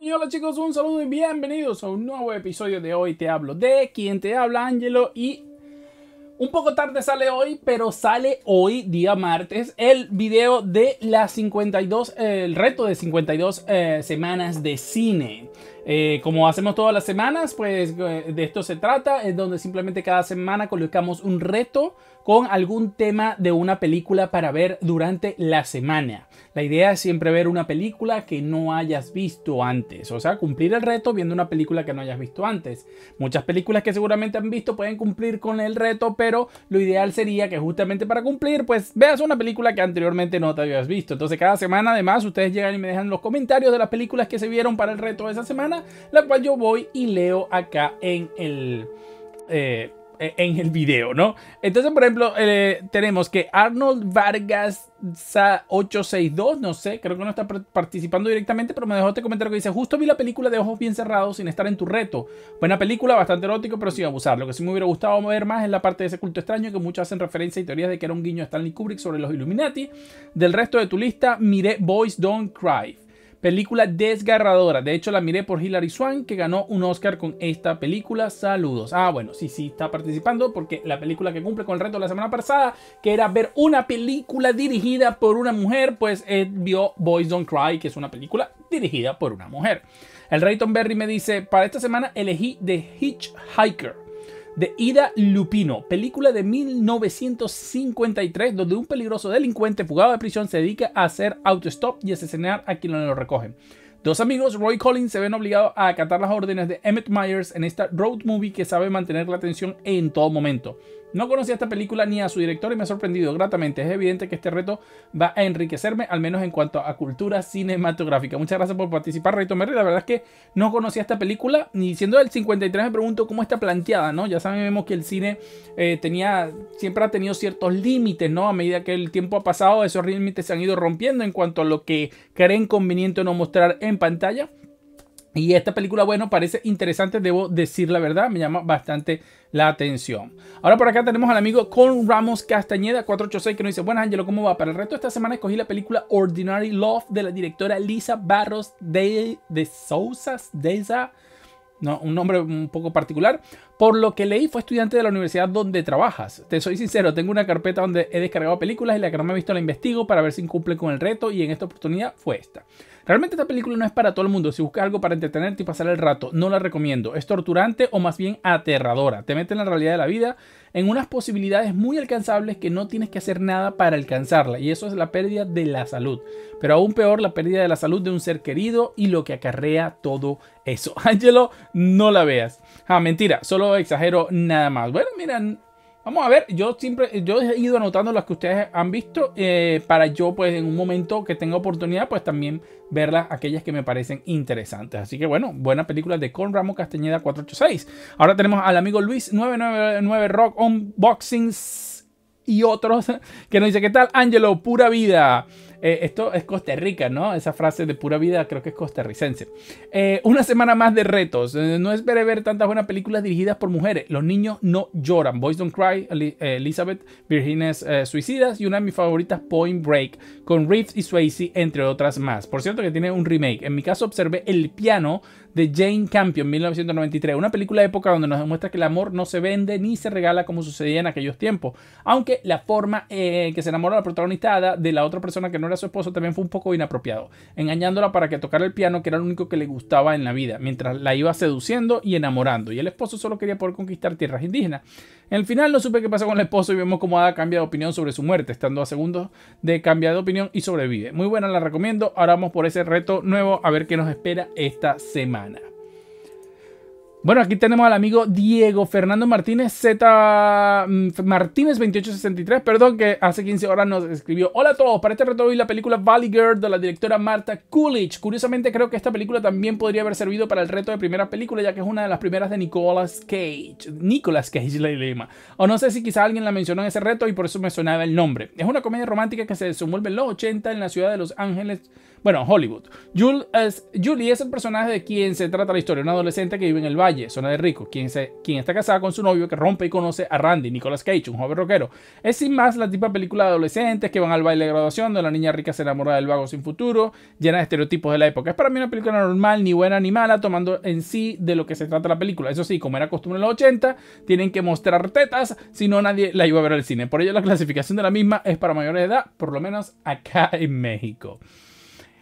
Y hola chicos, un saludo y bienvenidos a un nuevo episodio de Hoy Te Hablo de quien te habla Ángelo y un poco tarde sale hoy, pero sale hoy, día martes, el video de las 52, el reto de 52 eh, semanas de cine. Eh, como hacemos todas las semanas, pues eh, de esto se trata, es donde simplemente cada semana colocamos un reto con algún tema de una película para ver durante la semana. La idea es siempre ver una película que no hayas visto antes, o sea, cumplir el reto viendo una película que no hayas visto antes. Muchas películas que seguramente han visto pueden cumplir con el reto, pero lo ideal sería que justamente para cumplir, pues veas una película que anteriormente no te habías visto. Entonces cada semana además ustedes llegan y me dejan los comentarios de las películas que se vieron para el reto de esa semana la cual yo voy y leo acá en el... Eh, eh, en el video, ¿no? Entonces, por ejemplo, eh, tenemos que Arnold Vargas 862, no sé, creo que no está participando directamente, pero me dejó este comentario que dice, justo vi la película de ojos bien cerrados sin estar en tu reto. Buena película, bastante erótico, pero sin abusar. Lo que sí me hubiera gustado ver más es la parte de ese culto extraño que muchos hacen referencia y teorías de que era un guiño a Stanley Kubrick sobre los Illuminati. Del resto de tu lista, miré Boys Don't Cry. Película desgarradora. De hecho, la miré por Hilary Swan, que ganó un Oscar con esta película. Saludos. Ah, bueno, sí, sí, está participando porque la película que cumple con el reto de la semana pasada, que era ver una película dirigida por una mujer, pues eh, vio Boys Don't Cry, que es una película dirigida por una mujer. El Rayton Berry me dice, para esta semana elegí The Hitchhiker de Ida Lupino, película de 1953, donde un peligroso delincuente fugado de prisión se dedica a hacer autostop y asesinar a quienes lo recogen. Dos amigos, Roy Collins, se ven obligados a acatar las órdenes de Emmett Myers en esta road movie que sabe mantener la atención en todo momento. No conocía esta película ni a su director y me ha sorprendido gratamente. Es evidente que este reto va a enriquecerme, al menos en cuanto a cultura cinematográfica. Muchas gracias por participar, Reto Merry. La verdad es que no conocía esta película, ni siendo del 53 me pregunto cómo está planteada, ¿no? Ya sabemos que el cine eh, tenía, siempre ha tenido ciertos límites, ¿no? A medida que el tiempo ha pasado, esos límites se han ido rompiendo en cuanto a lo que creen conveniente no mostrar en pantalla. Y esta película, bueno, parece interesante, debo decir la verdad, me llama bastante la atención. Ahora por acá tenemos al amigo Con Ramos Castañeda 486 que nos dice, buenas Angelo, ¿cómo va? Para el resto de esta semana escogí la película Ordinary Love de la directora Lisa Barros de, de Sousa, de esa, no, un nombre un poco particular. Por lo que leí, fue estudiante de la universidad donde trabajas. Te soy sincero, tengo una carpeta donde he descargado películas y la que no me he visto la investigo para ver si cumple con el reto y en esta oportunidad fue esta. Realmente esta película no es para todo el mundo. Si buscas algo para entretenerte y pasar el rato, no la recomiendo. Es torturante o más bien aterradora. Te mete en la realidad de la vida en unas posibilidades muy alcanzables que no tienes que hacer nada para alcanzarla. Y eso es la pérdida de la salud. Pero aún peor, la pérdida de la salud de un ser querido y lo que acarrea todo eso. Angelo, no la veas. Ah, mentira, solo exagero nada más. Bueno, miran, Vamos a ver, yo siempre, yo he ido anotando las que ustedes han visto eh, para yo, pues, en un momento que tenga oportunidad, pues también verlas aquellas que me parecen interesantes. Así que bueno, buenas películas de Con Ramo Castañeda 486. Ahora tenemos al amigo Luis 999 Rock Unboxings y otros que nos dice, ¿qué tal, Angelo? Pura vida. Eh, esto es Costa Rica, ¿no? Esa frase de pura vida creo que es costarricense. Eh, una semana más de retos. Eh, no esperé ver tantas buenas películas dirigidas por mujeres. Los niños no lloran. Boys Don't Cry, Elizabeth, Virgines Suicidas y una de mis favoritas, Point Break, con Reeves y Swayze, entre otras más. Por cierto que tiene un remake. En mi caso observé El Piano de Jane Campion, 1993. Una película de época donde nos demuestra que el amor no se vende ni se regala como sucedía en aquellos tiempos. Aunque la forma en que se enamora la protagonista de la otra persona que no era su esposo, también fue un poco inapropiado, engañándola para que tocara el piano, que era lo único que le gustaba en la vida, mientras la iba seduciendo y enamorando, y el esposo solo quería poder conquistar tierras indígenas. En el final no supe qué pasó con el esposo y vemos cómo Ada cambia de opinión sobre su muerte, estando a segundos de cambiar de opinión y sobrevive. Muy buena, la recomiendo. Ahora vamos por ese reto nuevo a ver qué nos espera esta semana. Bueno, aquí tenemos al amigo Diego Fernando Martínez, Z mm, Martínez 2863, perdón, que hace 15 horas nos escribió. Hola a todos, para este reto hoy la película Valley Girl de la directora Marta Coolidge. Curiosamente creo que esta película también podría haber servido para el reto de primera película, ya que es una de las primeras de Nicolas Cage. Nicolas Cage la dilema O no sé si quizá alguien la mencionó en ese reto y por eso me sonaba el nombre. Es una comedia romántica que se desenvuelve en los 80 en la ciudad de Los Ángeles, bueno, Hollywood. Julie es, Julie es el personaje de quien se trata la historia, Un adolescente que vive en el valle zona de rico, quien, se, está casada con su novio que rompe y conoce a Randy, Nicolas Cage, un joven rockero. Es sin más la típica película de adolescentes que van al baile de graduación, donde la niña rica se enamora del vago sin futuro, llena de estereotipos de la época. Es para mí una película normal, ni buena ni mala, tomando en sí de lo que se trata la película. Eso sí, como era costumbre en los 80, tienen que mostrar tetas, si no nadie la iba a ver al cine. Por ello la clasificación de la misma es para mayores de edad, por lo menos acá en México.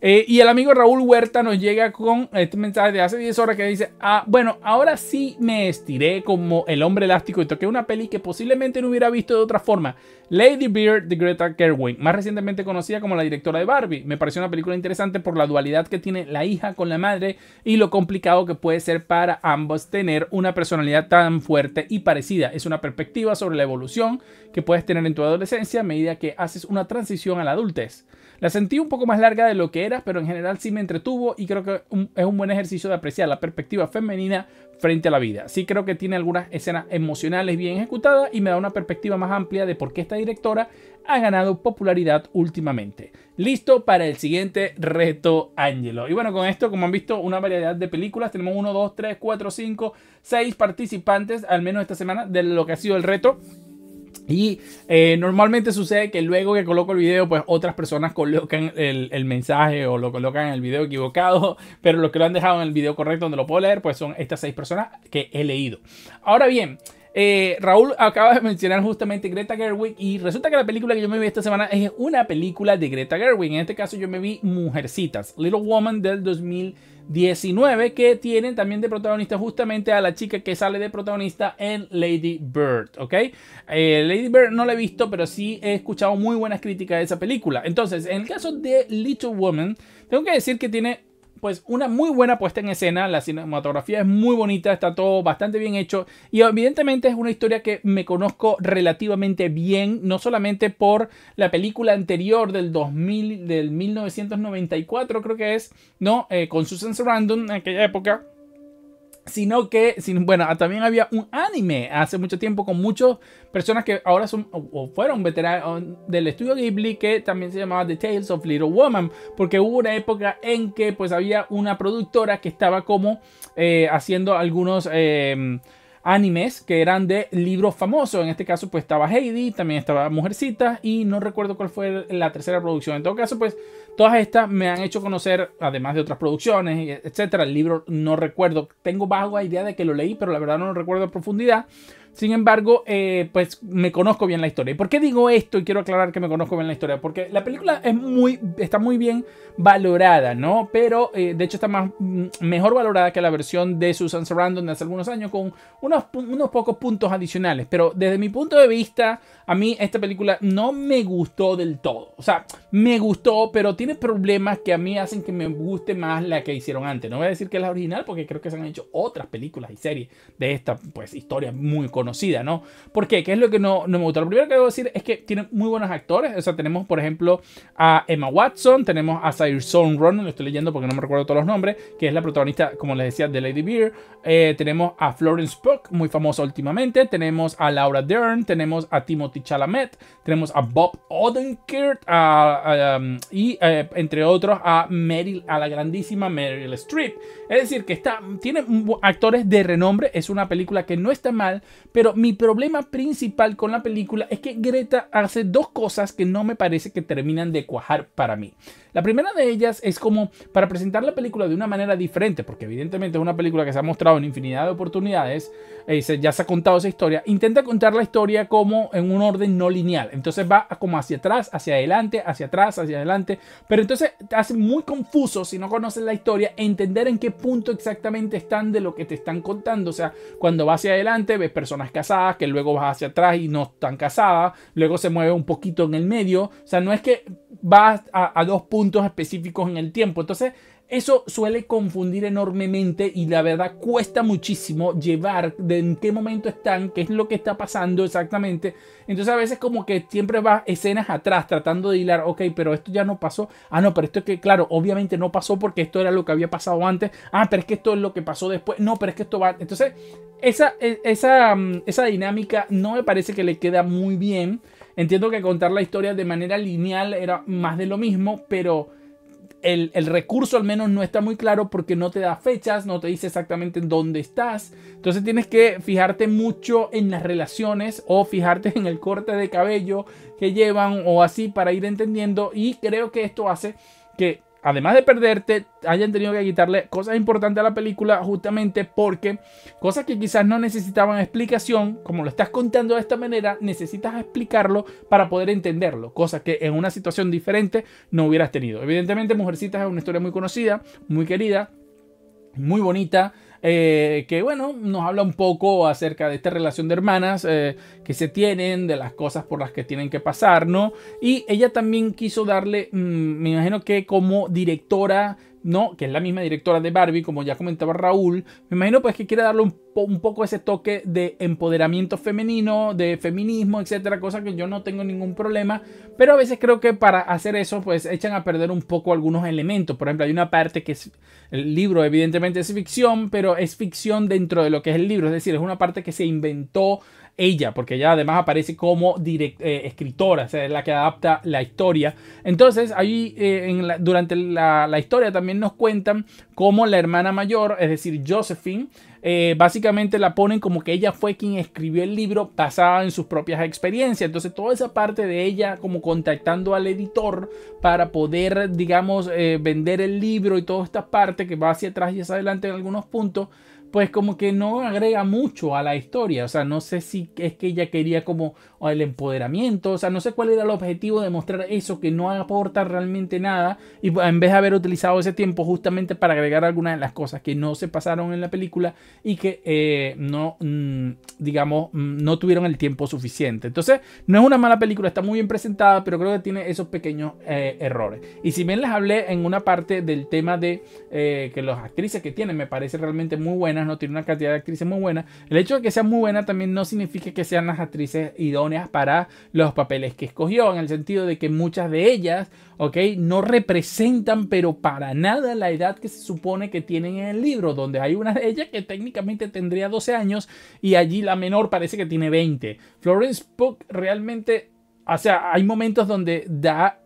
Eh, y el amigo Raúl Huerta nos llega con este mensaje de hace 10 horas que dice, ah, bueno, ahora sí me estiré como el hombre elástico y toqué una peli que posiblemente no hubiera visto de otra forma, Lady Beard de Greta Gerwig, más recientemente conocida como la directora de Barbie. Me pareció una película interesante por la dualidad que tiene la hija con la madre y lo complicado que puede ser para ambos tener una personalidad tan fuerte y parecida. Es una perspectiva sobre la evolución que puedes tener en tu adolescencia a medida que haces una transición a la adultez. La sentí un poco más larga de lo que era, pero en general sí me entretuvo y creo que es un buen ejercicio de apreciar la perspectiva femenina frente a la vida. Sí creo que tiene algunas escenas emocionales bien ejecutadas y me da una perspectiva más amplia de por qué esta directora ha ganado popularidad últimamente. Listo para el siguiente reto, Ángelo. Y bueno, con esto, como han visto, una variedad de películas. Tenemos 1, 2, 3, 4, 5, 6 participantes, al menos esta semana, de lo que ha sido el reto. Y eh, normalmente sucede que luego que coloco el video, pues otras personas colocan el, mensaje o lo colocan en el video equivocado, pero los que lo han dejado en el video correcto donde lo puedo leer, pues son estas seis personas que he leído. Ahora bien, eh, Raúl acaba de mencionar justamente Greta Gerwig y resulta que la película que yo me vi esta semana es una película de Greta Gerwig. En este caso yo me vi Mujercitas, Little Woman del 2000. 19 que tienen también de protagonista justamente a la chica que sale de protagonista en Lady Bird, ¿ok? Eh, Lady Bird no la he visto, pero sí he escuchado muy buenas críticas de esa película. Entonces, en el caso de Little Woman, tengo que decir que tiene pues una muy buena puesta en escena, la cinematografía es muy bonita, está todo bastante bien hecho y evidentemente es una historia que me conozco relativamente bien, no solamente por la película anterior del 2000, del 1994 creo que es, ¿no? Eh, con Susan Sarandon en aquella época Sino que, sin, bueno, ah, también había un anime hace mucho tiempo con muchas personas que ahora son o fueron veteranos um, del estudio Ghibli que también se llamaba The Tales of Little Woman, porque hubo una época en que pues había una productora que estaba como eh, haciendo algunos... Em, animes que eran de libros famosos. En este caso, pues estaba Heidi, también estaba Mujercita y no recuerdo cuál fue la tercera producción. En todo caso, pues todas estas me han hecho conocer, además de otras producciones, etcétera. El libro no recuerdo, tengo vaga idea de que lo leí, pero la verdad no lo recuerdo a profundidad. Sin embargo, eh, pues me conozco bien la historia. ¿Y por qué digo esto? Y quiero aclarar que me conozco bien la historia. Porque la película es muy, está muy bien valorada, ¿no? Pero eh, de hecho está más, mm, mejor valorada que la versión de Susan Sarandon de hace algunos años con unos, unos pocos puntos adicionales. Pero desde mi punto de vista, a mí esta película no me gustó del todo. O sea, me gustó, pero tiene problemas que a mí hacen que me guste más la que hicieron antes. No voy a decir que es la original porque creo que se han hecho otras películas y series de esta pues, historia muy corta ¿no? ¿Por qué? ¿Qué es lo que no, me gusta? Lo primero que debo decir es que tiene muy buenos actores. O sea, tenemos, por ejemplo, a Emma Watson, tenemos a Saoirse Ronan, lo estoy leyendo porque no me recuerdo todos los nombres, que es la protagonista, como les decía, de Lady Beer. Eh, tenemos a Florence Puck, muy famosa últimamente. Tenemos a Laura Dern, tenemos a Timothy Chalamet, tenemos a Bob Odenkirk um, y, eh, entre otros, a a la grandísima Meryl Streep. Es decir, que está, tiene actores de renombre. Es una película que no está mal, pero mi problema principal con la película es que Greta hace dos cosas que no me parece que terminan de cuajar para mí. La primera de ellas es como para presentar la película de una manera diferente, porque evidentemente es una película que se ha mostrado en infinidad de oportunidades, eh, ya se ha contado esa historia, intenta contar la historia como en un orden no lineal, entonces va como hacia atrás, hacia adelante, hacia atrás, hacia adelante, pero entonces te hace muy confuso si no conoces la historia entender en qué punto exactamente están de lo que te están contando, o sea, cuando vas hacia adelante ves personas casadas que luego vas hacia atrás y no están casadas, luego se mueve un poquito en el medio, o sea, no es que vas a, a dos puntos puntos específicos en el tiempo. Entonces, eso suele confundir enormemente y la verdad cuesta muchísimo llevar de en qué momento están, qué es lo que está pasando exactamente. Entonces a veces como que siempre va escenas atrás tratando de hilar, ok, pero esto ya no pasó. Ah, no, pero esto es que, claro, obviamente no pasó porque esto era lo que había pasado antes. Ah, pero es que esto es lo que pasó después. No, pero es que esto va... Entonces, esa, e, esa, mm, esa dinámica no me parece que le queda muy bien Entiendo que contar la historia de manera lineal era más de lo mismo, pero el, recurso al menos no está muy claro porque no te da fechas, no te dice exactamente dónde estás. Entonces tienes que fijarte mucho en las relaciones o fijarte en el corte de cabello que llevan o así para ir entendiendo. Y creo que esto hace que además de perderte, hayan tenido que quitarle cosas importantes a la película justamente porque cosas que quizás no necesitaban explicación, como lo estás contando de esta manera, necesitas explicarlo para poder entenderlo, cosas que en una situación diferente no hubieras tenido. Evidentemente, Mujercitas es una historia muy conocida, muy querida, muy bonita, eh, que bueno, nos habla un poco acerca de esta relación de hermanas eh, que se tienen, de las cosas por las que tienen que pasar, ¿no? Y ella también quiso darle, mm, me imagino que como directora ¿no? Que es la misma directora de Barbie, como ya comentaba Raúl. Me imagino pues que quiere darle un, un poco ese toque de empoderamiento femenino, de feminismo, etcétera, cosa que yo no tengo ningún problema. Pero a veces creo que para hacer eso pues echan a perder un poco algunos elementos. Por ejemplo, hay una parte que es, el libro evidentemente es ficción, pero es ficción dentro de lo que es el libro. Es decir, es una parte que se inventó ella, porque ella además aparece como eh, escritora, es la que adapta la historia. Entonces, ahí eh, en durante la, historia también nos cuentan cómo la hermana mayor, es decir, Josephine, eh, básicamente la ponen como que ella fue quien escribió el libro basada en sus propias experiencias. Entonces, toda esa parte de ella como contactando al editor para poder, digamos, vender el libro y toda esta parte que va hacia atrás y hacia adelante en algunos puntos pues como que no agrega mucho a la historia. O sea, no sé si es que ella quería como el empoderamiento. O sea, no sé cuál era el objetivo de mostrar eso que no aporta realmente nada. Y en vez de haber utilizado ese tiempo justamente para agregar algunas de las cosas que no se pasaron en la película y que eh, no, mm, digamos, mm, no tuvieron el tiempo suficiente. Entonces, no es una mala película, está muy bien presentada, pero creo que tiene esos pequeños eh, errores. Y si bien les hablé en una parte del tema de eh, que las actrices que tienen me parece realmente muy buena no tiene una cantidad de actrices muy buenas. El hecho de que sea muy buena también no significa que sean las actrices idóneas para los papeles que escogió, en el sentido de que muchas de ellas, ok, no representan pero para nada la edad que se supone que tienen en el libro, donde hay una de ellas que técnicamente tendría 12 años y allí la menor parece que tiene 20. Florence Pugh realmente, o sea, hay momentos donde da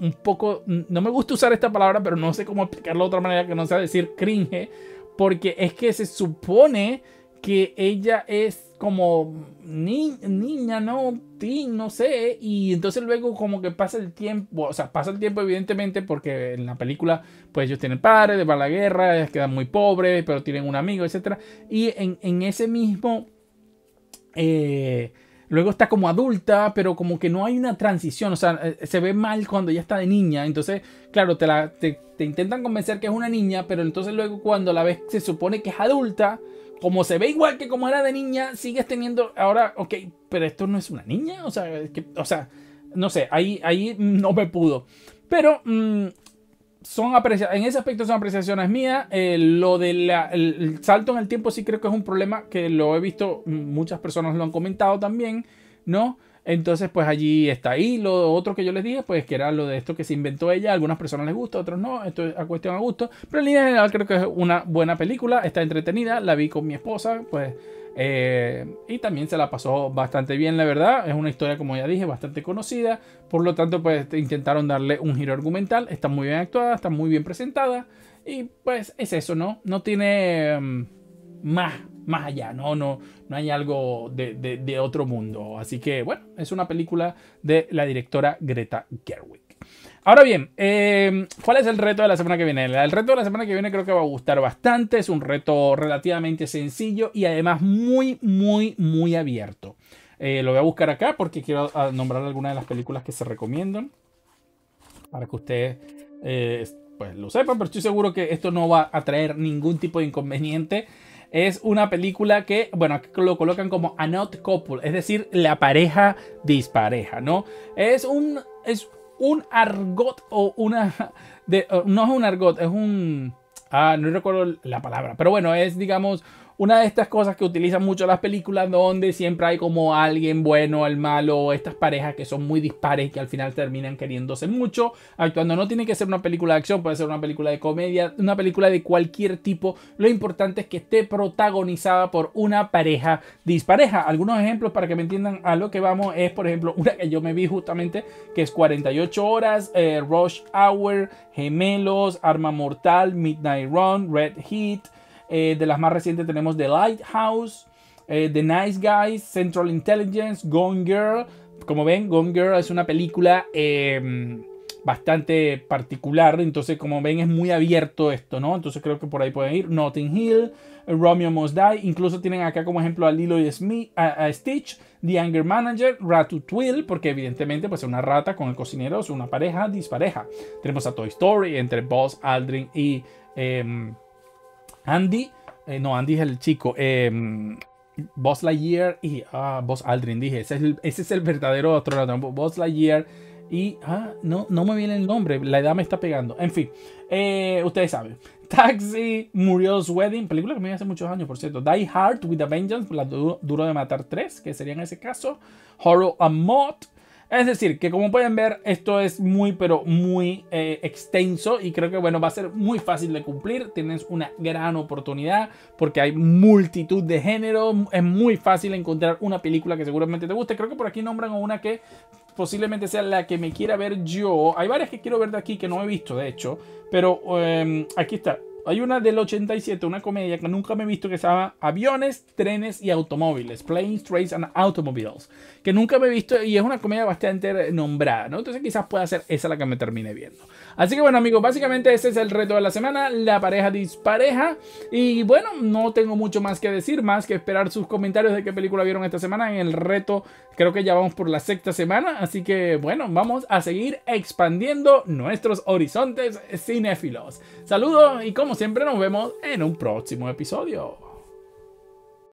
un poco, no me gusta usar esta palabra, pero no sé cómo explicarlo de otra manera que no sea decir cringe, porque es que se supone que ella es como ni niña, no, teen, no sé, y entonces luego como que pasa el tiempo, o sea, pasa el tiempo evidentemente porque en la película pues ellos tienen padres, de a la guerra, quedan muy pobres, pero tienen un amigo, etc. Y en, en ese mismo... Eh, Luego está como adulta, pero como que no hay una transición, o sea, eh, se ve mal cuando ya está de niña. Entonces, claro, te, la, te, intentan convencer que es una niña, pero entonces luego cuando la ves se supone que es adulta, como se ve igual que como era de niña, sigues teniendo ahora, ok, pero esto no es una niña, o sea, que, o sea no sé, ahí, ahí no me pudo. Pero mm, son en ese aspecto son apreciaciones mías. Eh, lo del salto en el tiempo sí creo que es un problema que lo he visto, muchas personas lo han comentado también, ¿no? Entonces, pues allí está. ahí lo otro que yo les dije, pues que era lo de esto que se inventó ella. algunas personas les gusta, otros no. Esto es a cuestión a gusto. Pero en línea general creo que es una buena película. Está entretenida. La vi con mi esposa. Pues eh, y también se la pasó bastante bien, la verdad. Es una historia, como ya dije, bastante conocida. Por lo tanto, pues intentaron darle un giro argumental. Está muy bien actuada, está muy bien presentada. Y pues es eso, ¿no? No tiene mm, más, más allá, ¿no? No, no hay algo de, de otro mundo. Así que, bueno, es una película de la directora Greta Gerwig. Ahora bien, em, ¿cuál es el reto de la semana que viene? El reto de la semana que viene creo que va a gustar bastante. Es un reto relativamente sencillo y además muy, muy, muy abierto. Eh, lo voy a buscar acá porque quiero ah, nombrar algunas de las películas que se recomiendan. Para que ustedes eh, pues lo sepan, pero estoy seguro que esto no va a traer ningún tipo de inconveniente. Es una película que, bueno, lo colocan como a not couple, es decir, la pareja dispareja, ¿no? Es un, es un argot o una... De, no es un argot, es un... Ah, no recuerdo la palabra, pero bueno, es digamos una de estas cosas que utilizan mucho las películas donde siempre hay como alguien bueno, el malo, estas parejas que son muy dispares y que al final terminan queriéndose mucho, actuando. No tiene que ser una película de acción, puede ser una película de comedia, una película de cualquier tipo. Lo importante es que esté protagonizada por una pareja dispareja. Algunos ejemplos para que me entiendan a lo que vamos es, por ejemplo, una que yo me vi justamente, que es 48 horas, eh, Rush Hour, Gemelos, Arma Mortal, Midnight Run, Red Heat. Eh, de las más recientes tenemos The Lighthouse, eh, The Nice Guys, Central Intelligence, Gone Girl. Como ven, Gone Girl es una película em, bastante particular. Entonces, como ven, es muy abierto esto, ¿no? Entonces creo que por ahí pueden ir. Notting Hill, Romeo Must Die. Incluso tienen acá como ejemplo a Lilo y Stitch, The Anger Manager, Ratatouille, porque evidentemente pues es una rata con el cocinero, es una pareja dispareja. Tenemos a Toy Story entre Boss, Aldrin y... Em, Andy, eh, no, Andy es el chico. Eh, em, la Lightyear y ah, Boss Aldrin, dije, ese es el, verdadero otro, Buzz y ah, no, no me viene el nombre, la edad me está pegando, en fin, eh, ustedes saben, Taxi, Muriel's Wedding, película que me hace muchos años, por cierto, Die Hard with a Vengeance, la duro, de matar tres que sería en ese caso, Horror a Mod, es decir, que como pueden ver, esto es muy, pero muy eh, extenso y creo que, bueno, va a ser muy fácil de cumplir. Tienes una gran oportunidad porque hay multitud de géneros. Es muy fácil encontrar una película que seguramente te guste. Creo que por aquí nombran una que posiblemente sea la que me quiera ver yo. Hay varias que quiero ver de aquí que no he visto, de hecho. Pero em, aquí está. Hay una del 87, una comedia que nunca me he visto que estaba Aviones, Trenes y Automóviles, Planes, Trains and Automobiles, que nunca me he visto y es una comedia bastante nombrada, ¿no? Entonces quizás pueda ser esa la que me termine viendo. Así que bueno amigos, básicamente ese es el reto de la semana, la pareja dispareja. Y bueno, no tengo mucho más que decir, más que esperar sus comentarios de qué película vieron esta semana en el reto Creo que ya vamos por la sexta semana, así que bueno, vamos a seguir expandiendo nuestros horizontes cinéfilos. Saludos y como siempre nos vemos en un próximo episodio.